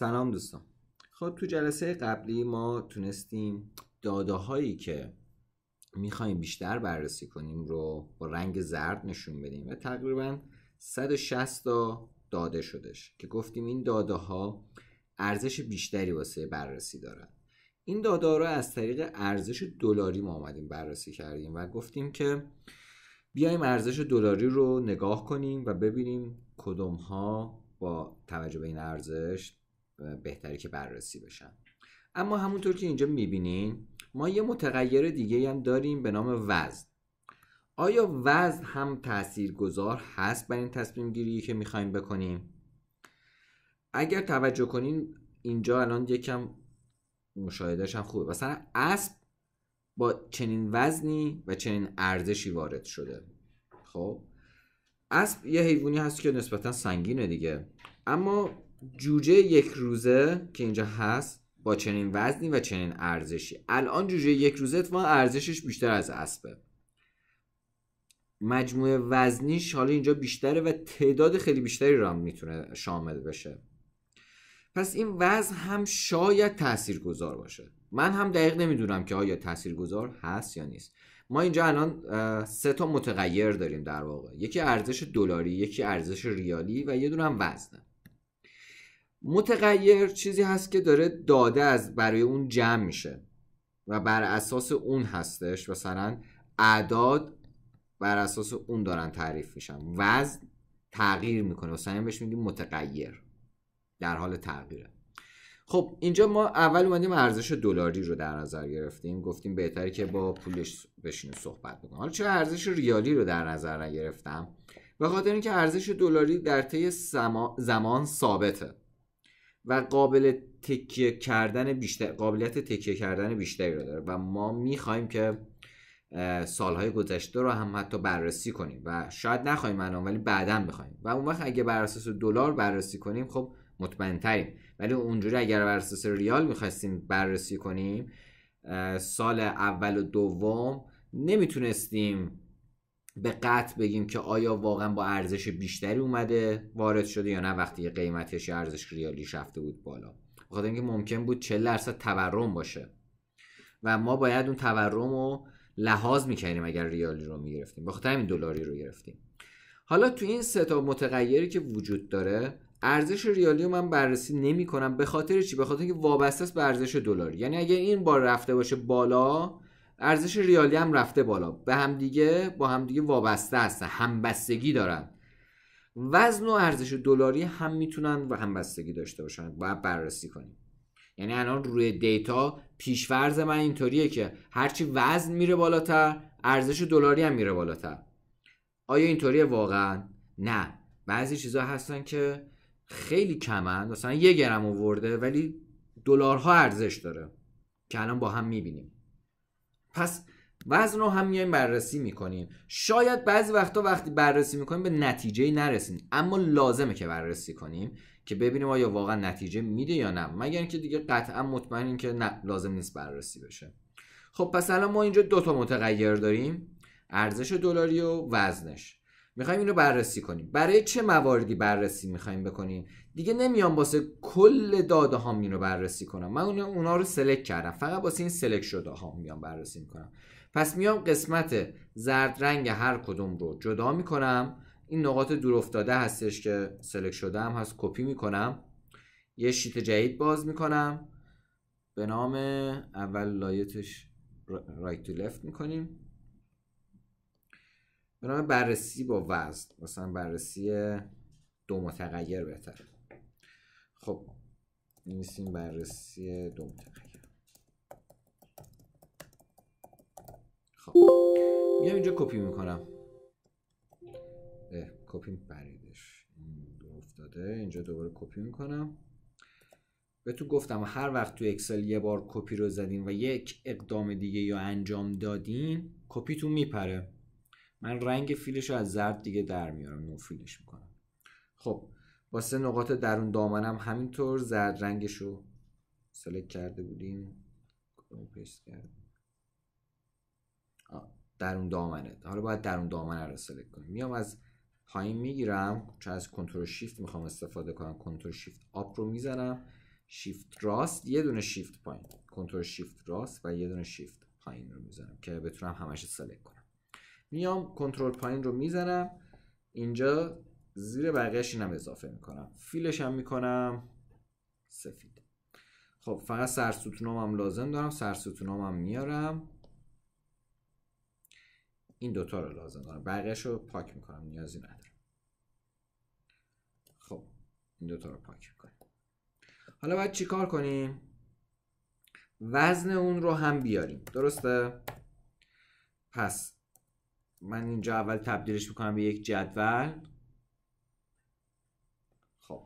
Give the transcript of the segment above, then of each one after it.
سلام دوستان خب تو جلسه قبلی ما تونستیم داده هایی که میخوایم بیشتر بررسی کنیم رو با رنگ زرد نشون بدیم و تقریبا 160 تا داده شدش که گفتیم این داده ها ارزش بیشتری واسه بررسی دارن این داده رو از طریق ارزش دلاری ما آمدیم بررسی کردیم و گفتیم که بیایم ارزش دلاری رو نگاه کنیم و ببینیم کدوم ها با توجه به این ارزش بهتری که بررسی بشن اما همونطور که اینجا میبینین ما یه متغیر دیگه هم داریم به نام وزن آیا وزن هم تأثیر گذار هست بر این تصمیم گیری که میخوایم بکنیم اگر توجه کنین اینجا الان یکم مشاهدهش هم خوبه مثلا اسب با چنین وزنی و چنین ارزشی وارد شده خب اسب یه حیوانی هست که نسبتا سنگینه دیگه اما جوجه یک روزه که اینجا هست با چنین وزنی و چنین ارزشی الان جوجه یک روزه اتفاقا ارزشش بیشتر از اسبه مجموعه وزنیش حالا اینجا بیشتره و تعداد خیلی بیشتری را میتونه شامل بشه پس این وزن هم شاید تأثیر گذار باشه من هم دقیق نمیدونم که آیا تأثیر گذار هست یا نیست ما اینجا الان سه تا متغیر داریم در واقع یکی ارزش دلاری یکی ارزش ریالی و یه دونه هم وزنه متغیر چیزی هست که داره داده از برای اون جمع میشه و بر اساس اون هستش مثلا اعداد بر اساس اون دارن تعریف میشن وزن تغییر میکنه مثلا بهش میگیم متغیر در حال تغییره خب اینجا ما اول اومدیم ارزش دلاری رو در نظر گرفتیم گفتیم بهتره که با پولش بشینیم صحبت بکنیم حالا چه ارزش ریالی رو در نظر نگرفتم به خاطر اینکه ارزش دلاری در طی زمان ثابته و قابل تکیه کردن بیشتر قابلیت تکیه کردن بیشتری رو داره و ما میخوایم که سالهای گذشته رو هم حتی بررسی کنیم و شاید نخوایم الان ولی بعدا بخوایم و اون وقت اگه بر اساس دلار بررسی کنیم خب مطمئن تریم ولی اونجوری اگر بر اساس ریال میخواستیم بررسی کنیم سال اول و دوم نمیتونستیم به قطع بگیم که آیا واقعا با ارزش بیشتری اومده وارد شده یا نه وقتی قیمتش ارزش ریالی رفته بود بالا بخاطر اینکه ممکن بود 40 درصد تورم باشه و ما باید اون تورم رو لحاظ میکنیم اگر ریالی رو میگرفتیم بخاطر این دلاری رو گرفتیم حالا تو این سه تا متغیری که وجود داره ارزش ریالی رو من بررسی نمیکنم به خاطر چی به خاطر اینکه وابسته است به ارزش دلار یعنی اگر این بار رفته باشه بالا ارزش ریالی هم رفته بالا به دیگه با هم دیگه وابسته هستن همبستگی دارن وزن و ارزش دلاری هم میتونن و همبستگی داشته باشن باید بررسی کنیم یعنی الان روی دیتا پیشورز من اینطوریه که هرچی وزن میره بالاتر ارزش دلاری هم میره بالاتر آیا اینطوریه واقعا نه بعضی چیزا هستن که خیلی کمن مثلا یه گرم ورده ولی دلارها ارزش داره که الان با هم میبینیم پس وزن رو هم میایم بررسی میکنیم شاید بعضی وقتا وقتی بررسی میکنیم به نتیجه نرسیم اما لازمه که بررسی کنیم که ببینیم آیا واقعا نتیجه میده یا نه مگر اینکه دیگه قطعا مطمئنیم که نه لازم نیست بررسی بشه خب پس الان ما اینجا دو تا متغیر داریم ارزش دلاری و وزنش میخوایم اینو بررسی کنیم برای چه مواردی بررسی میخوایم بکنیم دیگه نمیام واسه کل داده ها رو بررسی کنم من اونا رو سلکت کردم فقط واسه این سلک شده ها میام بررسی میکنم پس میام قسمت زرد رنگ هر کدوم رو جدا میکنم این نقاط دور افتاده هستش که سلک شده هم هست کپی میکنم یه شیت جدید باز میکنم به نام اول لایتش رایت تو لفت میکنیم به بررسی با وزن مثلا بررسی دو متغیر بهتر خب نویسیم بررسی دو متغیر خب میام اینجا کپی میکنم کپی بریدش افتاده اینجا دوباره کپی میکنم به تو گفتم هر وقت تو اکسل یه بار کپی رو زدین و یک اقدام دیگه یا انجام دادین کپیتون میپره من رنگ فیلش رو از زرد دیگه در میارم فیلش میکنم خب با سه نقاط درون دامنم همینطور زرد رنگش رو سلکت کرده بودیم درون دامنه حالا باید درون دامنه رو سلکت کنیم میام از پایین میگیرم چون از کنترل شیفت میخوام استفاده کنم کنترل شیفت آپ رو میزنم شیفت راست یه دونه شیفت پایین کنترل شیفت راست و یه دونه شیفت پایین رو میزنم که بتونم همش سلکت کنم میام کنترل پایین رو میزنم اینجا زیر بقیهش اینم اضافه میکنم فیلش هم میکنم سفید خب فقط سرستونام هم لازم دارم سرستونام هم میارم این دوتا رو لازم دارم بقیهش رو پاک میکنم نیازی ندارم خب این دوتا رو پاک میکنم حالا باید کار کنیم وزن اون رو هم بیاریم درسته پس من اینجا اول تبدیلش میکنم به یک جدول خب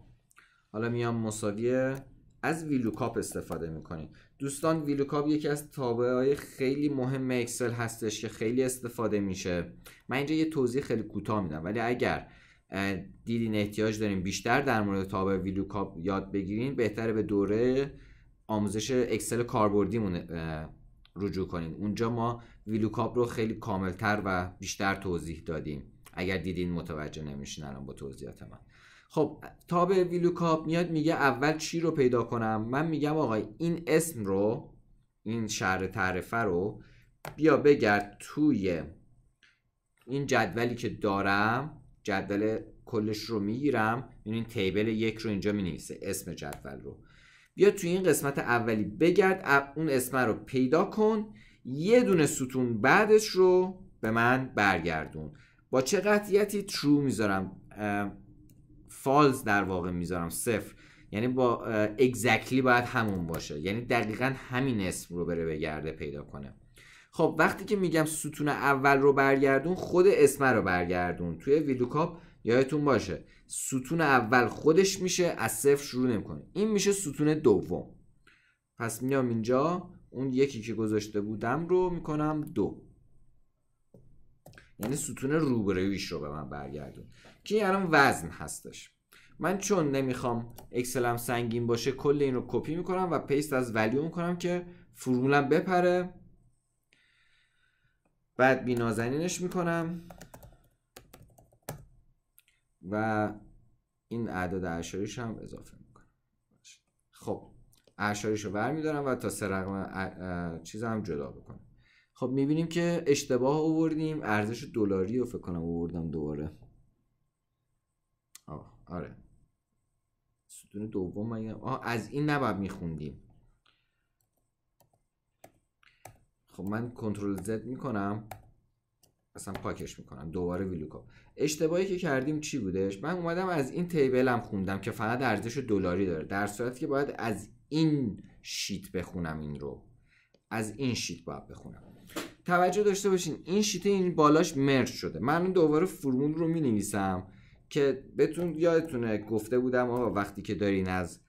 حالا میام مساویه از ویلوکاپ استفاده میکنیم دوستان ویلوکاپ یکی از تابعه های خیلی مهم اکسل هستش که خیلی استفاده میشه من اینجا یه توضیح خیلی کوتاه میدم ولی اگر دیدین احتیاج داریم بیشتر در مورد تابع ویلوکاپ یاد بگیرین بهتره به دوره آموزش اکسل کاربردیمون رجوع کنین اونجا ما ویلوکاپ رو خیلی کاملتر و بیشتر توضیح دادیم اگر دیدین متوجه نمیشین الان با توضیحات من خب به ویلوکاپ میاد میگه اول چی رو پیدا کنم من میگم آقای این اسم رو این شهر تعرفه رو بیا بگرد توی این جدولی که دارم جدول کلش رو میگیرم این, این تیبل یک رو اینجا مینویسه اسم جدول رو بیا توی این قسمت اولی بگرد اون اسم رو پیدا کن یه دونه ستون بعدش رو به من برگردون با چه قطعیتی ترو میذارم فالز در واقع میذارم صفر یعنی با اگزکتلی باید همون باشه یعنی دقیقا همین اسم رو بره بگرده پیدا کنه خب وقتی که میگم ستون اول رو برگردون خود اسم رو برگردون توی ویلوکاپ یادتون باشه ستون اول خودش میشه از صفر شروع نمیکنه این میشه ستون دوم پس میام اینجا اون یکی که گذاشته بودم رو میکنم دو یعنی ستون روبرویش رو به من برگردون که یعنی الان وزن هستش من چون نمیخوام اکسلم سنگین باشه کل این رو کپی میکنم و پیست از ولیو میکنم که فرمولم بپره بعد بینازنینش میکنم و این اعداد اشاریش هم اضافه میکنم خب رو برمیدارم و تا سه رقم چیز هم جدا بکنم خب میبینیم که اشتباه آوردیم ارزش دلاری رو فکر کنم آوردم دوباره آه آره ستون دوم مگه آه از این نباید میخوندیم خب من کنترل زد میکنم اصلا پاکش میکنم دوباره ویلوکاپ اشتباهی که کردیم چی بودش من اومدم از این تیبلم خوندم که فقط ارزش دلاری داره در صورتی که باید از این شیت بخونم این رو از این شیت باید بخونم توجه داشته باشین این شیت این بالاش مرج شده من دوباره فرمول رو می نویسم که بتون یادتونه گفته بودم آقا وقتی که دارین از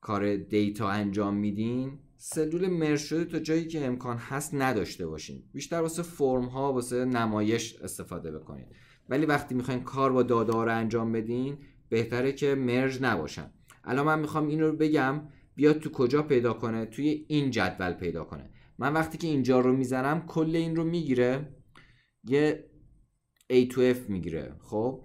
کار دیتا انجام میدین سلول مرج شده تا جایی که امکان هست نداشته باشین بیشتر واسه فرم ها واسه نمایش استفاده بکنید ولی وقتی میخواین کار با داده رو انجام بدین بهتره که مرج نباشن الان من میخوام این رو بگم بیاد تو کجا پیدا کنه توی این جدول پیدا کنه من وقتی که اینجا رو میزنم کل این رو میگیره یه A to F میگیره خب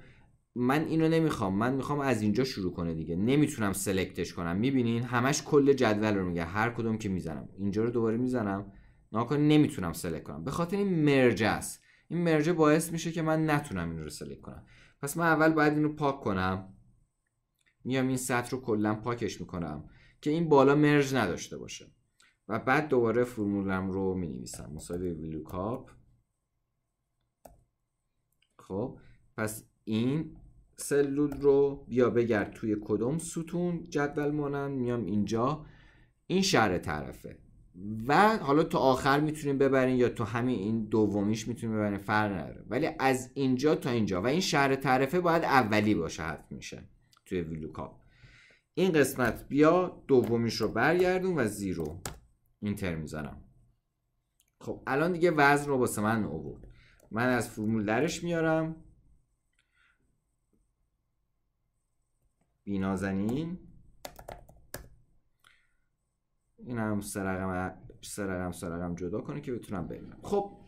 من اینو نمیخوام من میخوام از اینجا شروع کنه دیگه نمیتونم سلکتش کنم میبینین همش کل جدول رو میگه هر کدوم که میزنم اینجا رو دوباره میزنم ناکن نمیتونم سلکت کنم به خاطر این مرج است این مرج باعث میشه که من نتونم این رو سلکت کنم پس من اول باید این پاک کنم میام این سطر رو کلا پاکش میکنم که این بالا مرج نداشته باشه و بعد دوباره فرمولم رو می نویسم مساوی ویلوکاپ خب پس این سلول رو بیا بگرد توی کدوم ستون جدول مانند میام اینجا این شهر طرفه و حالا تا آخر میتونیم ببرین یا تو همین این دومیش میتونیم ببرین فرق نداره ولی از اینجا تا اینجا و این شهر طرفه باید اولی باشه حتم میشه توی ویلوکاپ این قسمت بیا دومیش رو برگردون و زیرو اینتر میزنم خب الان دیگه وزن رو باسه من آورد من از فرمول درش میارم بینازنین این هم سرقم سرقم سرقم جدا کنه که بتونم ببینم خب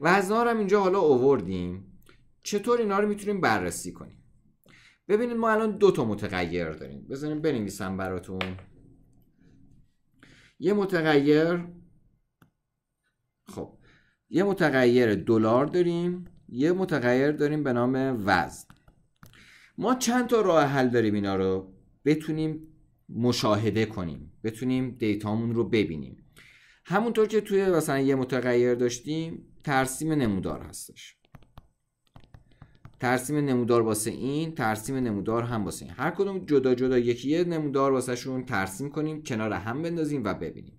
وزنها رو هم اینجا حالا اووردیم چطور اینا رو میتونیم بررسی کنیم ببینید ما الان دو تا متغیر داریم بزنیم بنویسم براتون یه متغیر خب یه متغیر دلار داریم یه متغیر داریم به نام وزن ما چند تا راه حل داریم اینا رو بتونیم مشاهده کنیم بتونیم دیتامون رو ببینیم همونطور که توی مثلا یه متغیر داشتیم ترسیم نمودار هستش ترسیم نمودار واسه این ترسیم نمودار هم واسه این هر کدوم جدا جدا یکی یه نمودار واسه شون ترسیم کنیم کنار هم بندازیم و ببینیم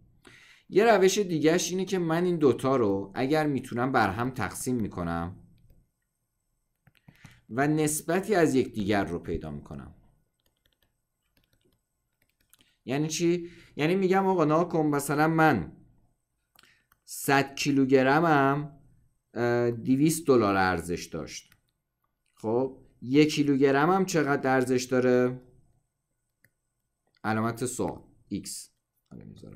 یه روش دیگهش اینه که من این دوتا رو اگر میتونم بر هم تقسیم میکنم و نسبتی از یک دیگر رو پیدا میکنم یعنی چی یعنی میگم آقا ناکن مثلا من 100 کیلوگرمم 200 دلار ارزش داشت خب یک کیلوگرم هم چقدر ارزش داره علامت سوال x اینجا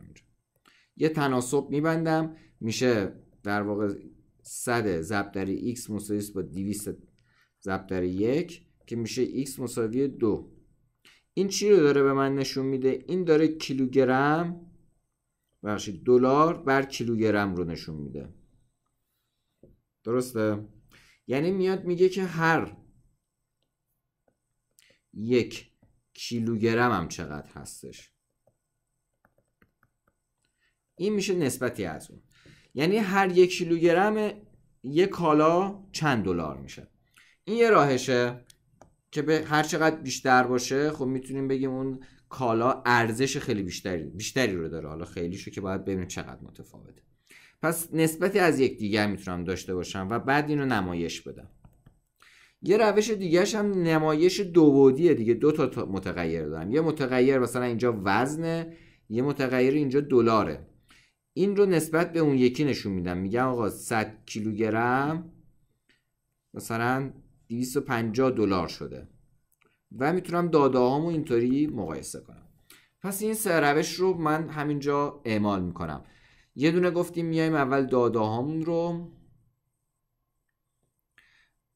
یه تناسب میبندم میشه در واقع 100 ضرب در x مساوی با 200 ضرب در یک که میشه x مساوی دو این چی رو داره به من نشون میده این داره کیلوگرم بخشید دلار بر کیلوگرم رو نشون میده درسته یعنی میاد میگه که هر یک کیلوگرم هم چقدر هستش این میشه نسبتی از اون یعنی هر یک کیلوگرم یک کالا چند دلار میشه این یه راهشه که به هر چقدر بیشتر باشه خب میتونیم بگیم اون کالا ارزش خیلی بیشتری بیشتری رو داره حالا شو که باید ببینیم چقدر متفاوته پس نسبتی از یکدیگر میتونم داشته باشم و بعد اینو نمایش بدم یه روش دیگرش هم نمایش دوبودیه دیگه دو تا متغیر دارم یه متغیر مثلا اینجا وزنه یه متغیر اینجا دلاره این رو نسبت به اون یکی نشون میدم میگم آقا 100 کیلوگرم مثلا 250 دلار شده و میتونم داده هامو اینطوری مقایسه کنم پس این سه روش رو من همینجا اعمال میکنم یه دونه گفتیم میایم اول هامون رو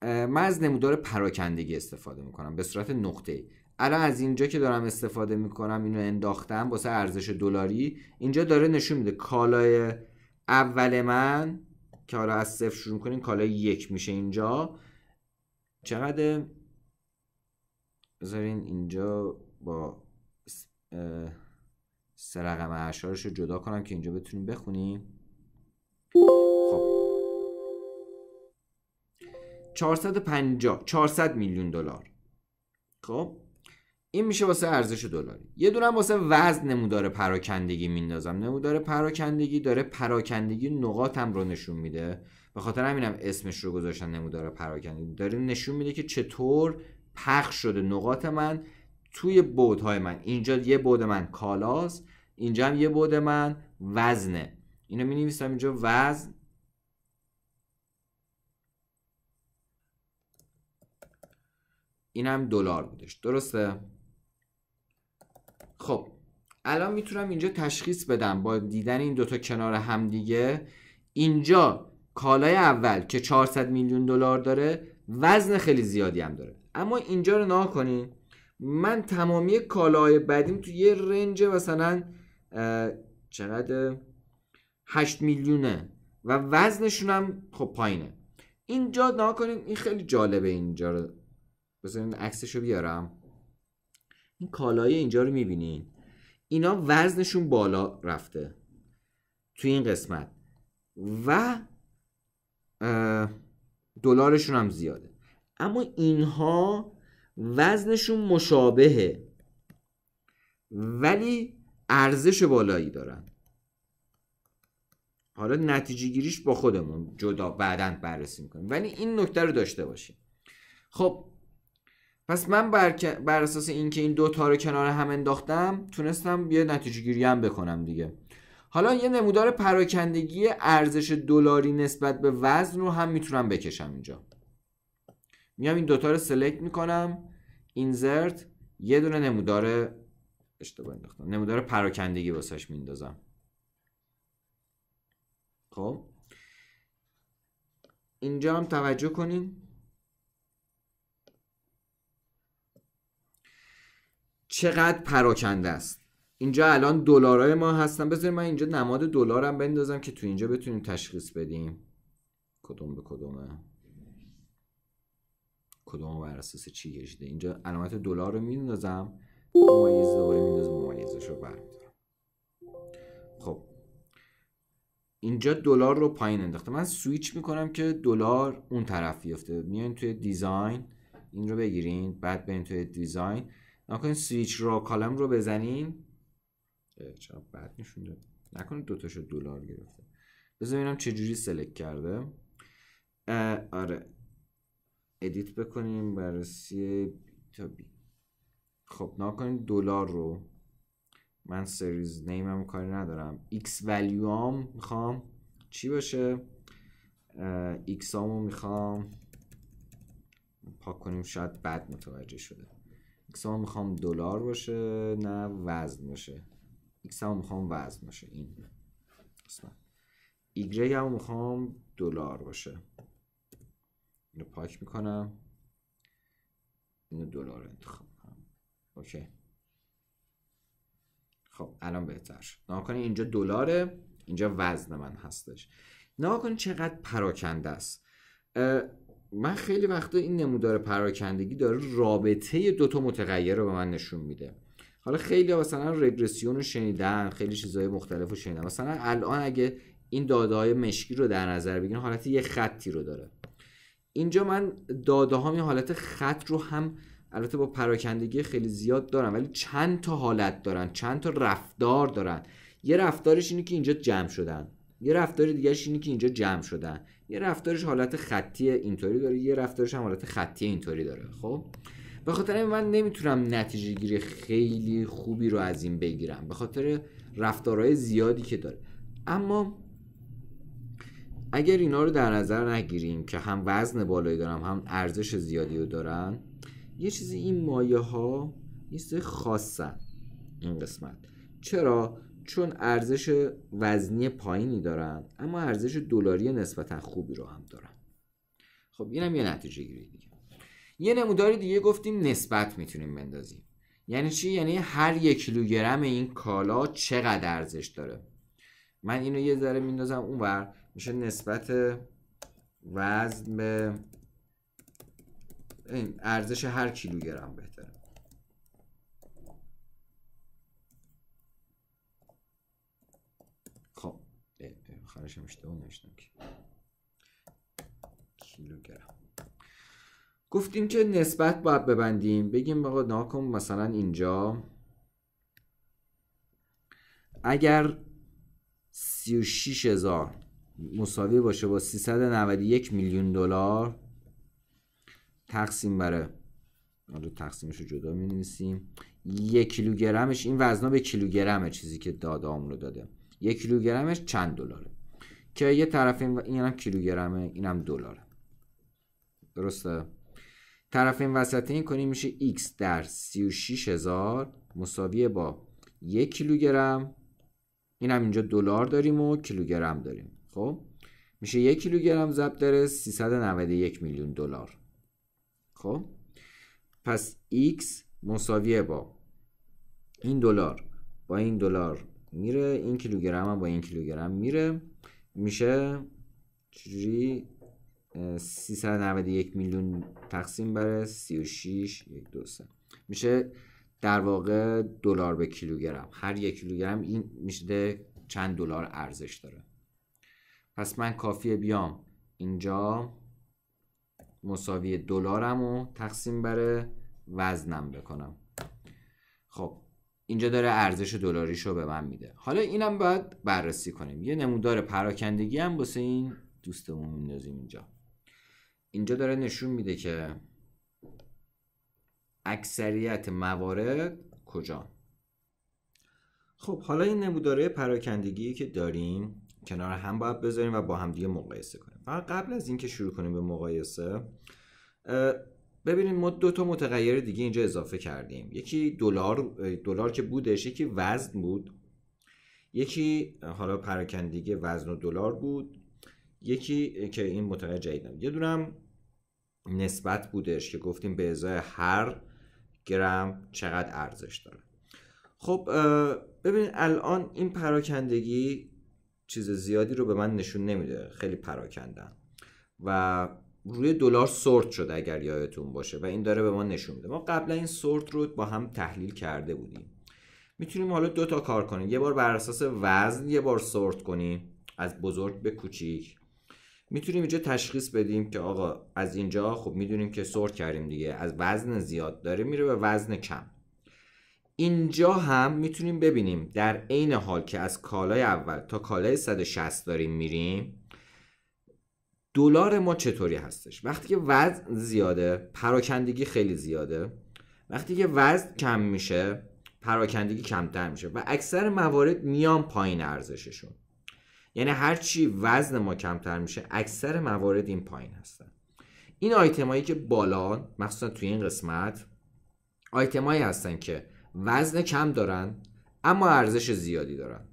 من از نمودار پراکندگی استفاده میکنم به صورت نقطه الان از اینجا که دارم استفاده میکنم اینو انداختم واسه ارزش دلاری اینجا داره نشون میده کالای اول من که حالا از صفر شروع کنیم کالای یک میشه اینجا چقدر بذارین اینجا با سه رقم رو جدا کنم که اینجا بتونیم بخونیم خب 450 400 میلیون دلار خب این میشه واسه ارزش دلاری یه دونه واسه وزن نمودار پراکندگی میندازم نمودار پراکندگی داره پراکندگی نقاطم رو نشون میده به خاطر همینم اسمش رو گذاشتن نمودار پراکندگی داره نشون میده که چطور پخش شده نقاط من توی بودهای من اینجا یه بود من کالاست اینجا هم یه بود من وزنه اینو می نویسم اینجا وزن این هم دلار بودش درسته خب الان میتونم اینجا تشخیص بدم با دیدن این دوتا کنار هم دیگه اینجا کالای اول که 400 میلیون دلار داره وزن خیلی زیادی هم داره اما اینجا رو نا کنین من تمامی کالاهای بدیم تو یه رنج مثلا چقدر 8 میلیونه و وزنشون هم خب پایینه اینجا نها کنید این خیلی جالبه اینجا رو بذارین عکسش رو بیارم این کالای اینجا رو میبینین اینا وزنشون بالا رفته توی این قسمت و دلارشون هم زیاده اما اینها وزنشون مشابهه ولی ارزش بالایی دارن حالا نتیجه گیریش با خودمون جدا بعدا بررسی میکنیم ولی این نکته رو داشته باشیم خب پس من بر, اساس اینکه این دوتا رو کنار هم انداختم تونستم یه نتیجه گیری هم بکنم دیگه حالا یه نمودار پراکندگی ارزش دلاری نسبت به وزن رو هم میتونم بکشم اینجا میام این دوتا رو سلکت میکنم اینزرت یه دونه نمودار اشتباه انداختم نمودار پراکندگی واسش میندازم خب اینجا هم توجه کنین چقدر پراکنده است اینجا الان دلارای ما هستن بذارید من اینجا نماد دلارم بندازم که تو اینجا بتونیم تشخیص بدیم کدوم به کدومه کدوم بر اساس چی کشیده اینجا علامت دلار رو میندازم ممیز دوباره میندازم رو برمیدارم خب اینجا دلار رو پایین انداخته من سویچ میکنم که دلار اون طرف بیفته میان توی دیزاین این رو بگیرین بعد برین توی دیزاین نکنین سویچ رو کالم رو بزنین چرا بد نشون داد نکنید تاشو دلار گرفته بذار ببینم چه جوری سلکت کرده آره ادیت بکنیم بررسی تا بی خب کنید دلار رو من سریز نیمم کاری ندارم x ولیو میخوام چی باشه x هم میخوام پاک کنیم شاید بد متوجه شده x هم میخوام دلار باشه نه وزن باشه x هم میخوام وزن باشه این قسمت y هم میخوام دلار باشه اینو پاک میکنم اینو دلار انتخاب کنم اوکی خب الان بهتر نها اینجا دلاره اینجا وزن من هستش نها چقدر پراکنده است من خیلی وقتا این نمودار پراکندگی داره رابطه دوتا متغیر رو به من نشون میده حالا خیلی مثلا رگرسیون رو شنیدن خیلی چیزهای مختلف رو شنیدن مثلا الان اگه این داده های مشکی رو در نظر بگیرین حالت یه خطی رو داره اینجا من داده ها می حالت خط رو هم البته با پراکندگی خیلی زیاد دارم ولی چند تا حالت دارن چند تا رفتار دارن یه رفتارش اینه که اینجا جمع شدن یه رفتار دیگرش اینه که اینجا جمع شدن یه رفتارش حالت خطی اینطوری داره یه رفتارش هم حالت خطی اینطوری داره خب به خاطر من نمیتونم نتیجه گیری خیلی خوبی رو از این بگیرم به خاطر رفتارهای زیادی که داره اما اگر اینا رو در نظر نگیریم که هم وزن بالایی دارن هم ارزش زیادی رو دارن یه چیزی این مایه ها نیست خاصن این قسمت چرا چون ارزش وزنی پایینی دارن اما ارزش دلاری نسبتا خوبی رو هم دارن خب اینم یه نتیجه گیری دیگه یه نموداری دیگه گفتیم نسبت میتونیم بندازیم یعنی چی یعنی هر یک کیلوگرم این کالا چقدر ارزش داره من اینو یه ذره میندازم اونور میشه نسبت وزن به این ارزش هر کیلوگرم بهتره خب هم اشتباه نوشتم کیلوگرم گفتیم که نسبت باید ببندیم بگیم آقا ناکن مثلا اینجا اگر 36 هزار مساوی باشه با 391 میلیون دلار تقسیم بره حالا تقسیمش رو جدا می نویسیم یک کیلوگرمش این وزنا به کیلوگرمه چیزی که داده رو داده یک کیلوگرمش چند دلاره که یه طرف این و... گرمه کیلوگرمه اینم دلاره درسته طرف این وسطه این کنیم میشه x در هزار مساویه با یک کیلوگرم این هم اینجا دلار داریم و کیلوگرم داریم خب میشه یک کیلوگرم ضرب در 391 میلیون دلار خب پس x مساویه با این دلار با این دلار میره این کیلوگرم هم با این کیلوگرم میره میشه چجوری 391 میلیون تقسیم بر 36 یک 2 میشه در واقع دلار به کیلوگرم هر یک کیلوگرم این میشه چند دلار ارزش داره پس من کافیه بیام اینجا مساوی دلارم رو تقسیم بر وزنم بکنم خب اینجا داره ارزش دلاریش رو به من میده حالا اینم باید بررسی کنیم یه نمودار پراکندگی هم واسه این دوستمون میندازیم اینجا اینجا داره نشون میده که اکثریت موارد کجا خب حالا این نموداره پراکندگی که داریم کنار هم باید بذاریم و با هم دیگه مقایسه کنیم فقط قبل از اینکه شروع کنیم به مقایسه ببینید ما دو تا متغیر دیگه اینجا اضافه کردیم یکی دلار دلار که بودش یکی وزن بود یکی حالا پراکندگی وزن و دلار بود یکی که این متغیر جدیدم یه دونم نسبت بودش که گفتیم به ازای هر گرم چقدر ارزش داره خب ببینید الان این پراکندگی چیز زیادی رو به من نشون نمیده خیلی پراکندن و روی دلار سورت شده اگر یادتون باشه و این داره به ما نشون میده ما قبلا این سورت رو با هم تحلیل کرده بودیم میتونیم حالا دو تا کار کنیم یه بار بر اساس وزن یه بار سورت کنیم از بزرگ به کوچیک میتونیم اینجا تشخیص بدیم که آقا از اینجا خب میدونیم که سورت کردیم دیگه از وزن زیاد داره میره به وزن کم اینجا هم میتونیم ببینیم در عین حال که از کالای اول تا کالای 160 داریم میریم دلار ما چطوری هستش وقتی که وزن زیاده پراکندگی خیلی زیاده وقتی که وزن کم میشه پراکندگی کمتر میشه و اکثر موارد میان پایین ارزششون یعنی هرچی وزن ما کمتر میشه اکثر موارد این پایین هستن این آیتم هایی که بالا مخصوصا توی این قسمت آیتم هایی هستن که وزن کم دارن اما ارزش زیادی دارن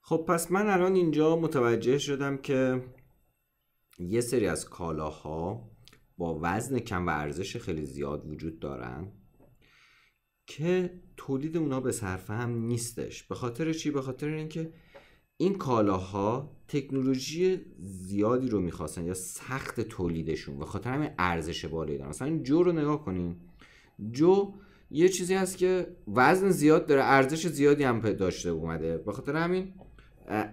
خب پس من الان اینجا متوجه شدم که یه سری از کالاها با وزن کم و ارزش خیلی زیاد وجود دارن که تولید اونا به صرفه هم نیستش به خاطر چی به خاطر اینکه این کالاها تکنولوژی زیادی رو میخواستن یا سخت تولیدشون و خاطر همین ارزش بالایی دارن مثلا جو رو نگاه کنیم جو یه چیزی هست که وزن زیاد داره ارزش زیادی هم داشته اومده به خاطر همین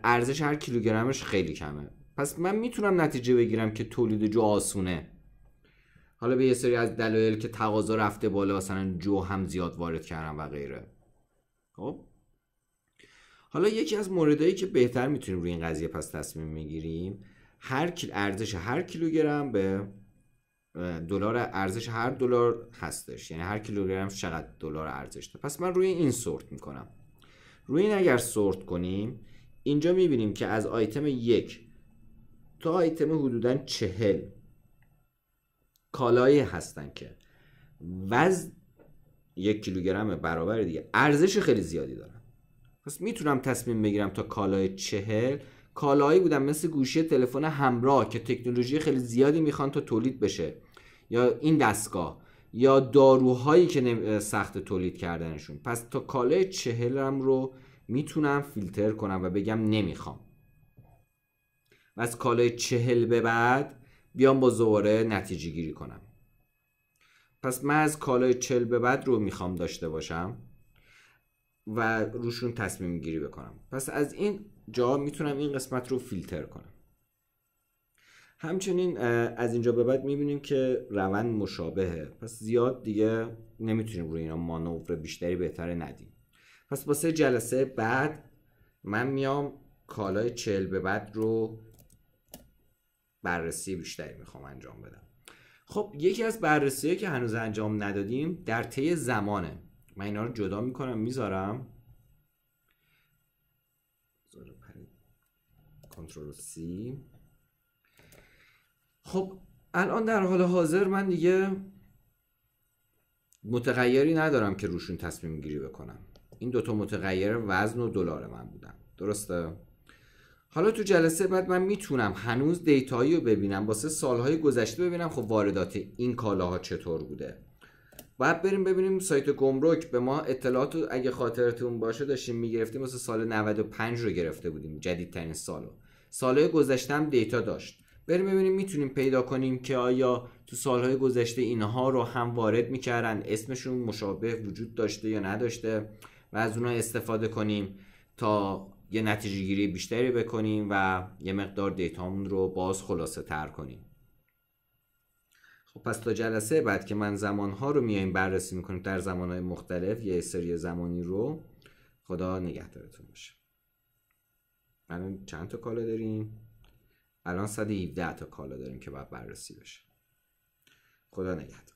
ارزش هر کیلوگرمش خیلی کمه پس من میتونم نتیجه بگیرم که تولید جو آسونه حالا به یه سری از دلایل که تقاضا رفته بالا مثلا جو هم زیاد وارد کردم و غیره خب حالا یکی از موردهایی که بهتر میتونیم روی این قضیه پس تصمیم میگیریم هر کیل ارزش هر کیلوگرم به دلار ارزش هر دلار هستش یعنی هر کیلوگرم چقدر دلار ارزش داره پس من روی این سورت میکنم روی این اگر سورت کنیم اینجا میبینیم که از آیتم یک تا آیتم حدودا چهل کالایی هستن که وزن یک کیلوگرم برابر دیگه ارزش خیلی زیادی دارن پس میتونم تصمیم بگیرم تا کالای چهل کالایی بودن مثل گوشی تلفن همراه که تکنولوژی خیلی زیادی میخوان تا تولید بشه یا این دستگاه یا داروهایی که سخت تولید کردنشون پس تا کالای چهلم رو میتونم فیلتر کنم و بگم نمیخوام و از کالای چهل به بعد بیام با زواره نتیجه گیری کنم پس من از کالای چهل به بعد رو میخوام داشته باشم و روشون تصمیم گیری بکنم پس از این جا میتونم این قسمت رو فیلتر کنم همچنین از اینجا به بعد میبینیم که روند مشابهه پس زیاد دیگه نمیتونیم روی اینا مانور بیشتری بهتره ندیم پس واسه جلسه بعد من میام کالای چل به بعد رو بررسی بیشتری میخوام انجام بدم خب یکی از بررسیهایی که هنوز انجام ندادیم در طی زمانه من اینا رو جدا میکنم میذارم کنترل سی خب الان در حال حاضر من دیگه متغیری ندارم که روشون تصمیم گیری بکنم این دوتا متغیر وزن و دلار من بودن درسته حالا تو جلسه بعد من میتونم هنوز دیتایی رو ببینم واسه سالهای گذشته ببینم خب واردات این کالاها چطور بوده بعد بریم ببینیم سایت گمرک به ما اطلاعات اگه خاطرتون باشه داشتیم میگرفتیم مثل سال 95 رو گرفته بودیم جدیدترین سالو سالهای گذشته هم دیتا داشت بریم ببینیم میتونیم پیدا کنیم که آیا تو سالهای گذشته اینها رو هم وارد میکردن اسمشون مشابه وجود داشته یا نداشته و از اونها استفاده کنیم تا یه نتیجه گیری بیشتری بکنیم و یه مقدار دیتامون رو باز خلاصه تر کنیم و خب، پس تا جلسه بعد که من زمانها رو میایم بررسی میکنیم در زمانهای مختلف یه سری زمانی رو خدا نگهدارتون باشه الان چند تا کالا داریم الان 117 تا کالا داریم که باید بررسی بشه خدا نگهدار